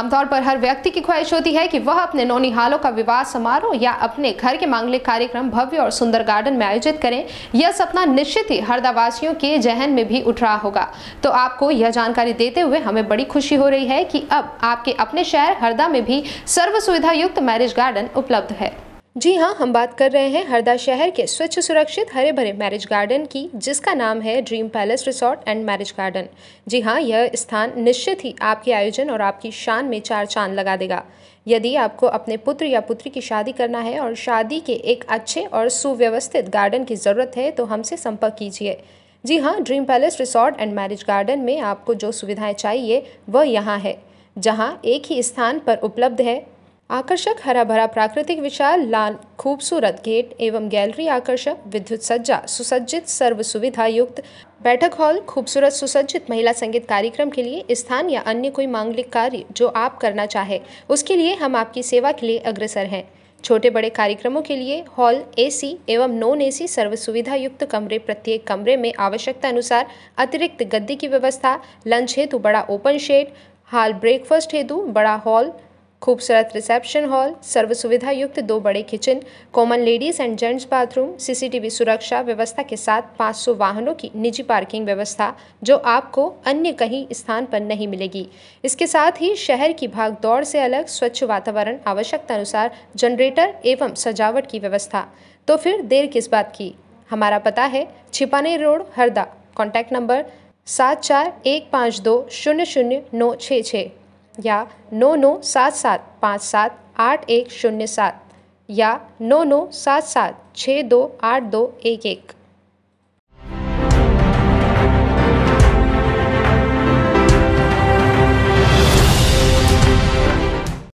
आमतौर पर हर व्यक्ति की ख्वाहिश होती है कि वह अपने नौनिहालों का विवाह समारोह या अपने घर के मांगलिक कार्यक्रम भव्य और सुंदर गार्डन में आयोजित करें यह सपना निश्चित ही हरदावासियों के जहन में भी उठ रहा होगा तो आपको यह जानकारी देते हुए हमें बड़ी खुशी हो रही है कि अब आपके अपने शहर हरदा में भी सर्व सुविधा युक्त मैरिज गार्डन उपलब्ध है जी हाँ हम बात कर रहे हैं हरदा शहर के स्वच्छ सुरक्षित हरे भरे मैरिज गार्डन की जिसका नाम है dream palace resort and marriage garden जी हाँ यह स्थान निश्चित ही आपके आयोजन और आपकी शान में चार चांद लगा देगा यदि आपको अपने पुत्र या पुत्री की शादी करना है और शादी के एक अच्छे और सुव्यवस्थित गार्डन की ज़रूरत है तो हमसे संपर्क कीजिए जी हाँ dream palace resort and marriage garden में आपको जो सुविधाएँ चाहिए वह यहाँ है जहाँ एक ही स्थान पर उपलब्ध है आकर्षक हरा भरा प्राकृतिक विशाल लाल खूबसूरत गेट एवं गैलरी आकर्षक विद्युत सज्जा सुसज्जित सर्व सुविधा युक्त बैठक हॉल खूबसूरत सुसज्जित महिला संगीत कार्यक्रम के लिए स्थान या अन्य कोई मांगलिक कार्य जो आप करना चाहे उसके लिए हम आपकी सेवा के लिए अग्रसर हैं छोटे बड़े कार्यक्रमों के लिए हॉल एसी एवं नॉन एसी सर्व सुविधा युक्त कमरे प्रत्येक कमरे में आवश्यकता अनुसार अतिरिक्त गद्दी की व्यवस्था लंच हेतु बड़ा ओपन शेड हाल ब्रेकफास्ट हेतु बड़ा हॉल खूबसूरत रिसेप्शन हॉल सर्व सुविधा युक्त दो बड़े kitchen common ladies and gents bathroom CCTV सुरक्षा व्यवस्था के साथ 500 वाहनों की निजी पार्किंग व्यवस्था जो आपको अन्य कहीं स्थान पर नहीं मिलेगी इसके साथ ही शहर की भाग दौड़ से अलग स्वच्छ वातावरण आवश्यकता अनुसार जनरेटर एवं सजावट की व्यवस्था तो फिर देर किस बात की हमारा पता है छिपाने रोड हरदा कॉन्टैक्ट नंबर सात चार एक पाँच दो शून्य शून्य नौ छः छः या नौ नौ सात सात पाँच सात आठ एक शून्य सात या नौ नौ सात सात छः दो आठ दो एक एक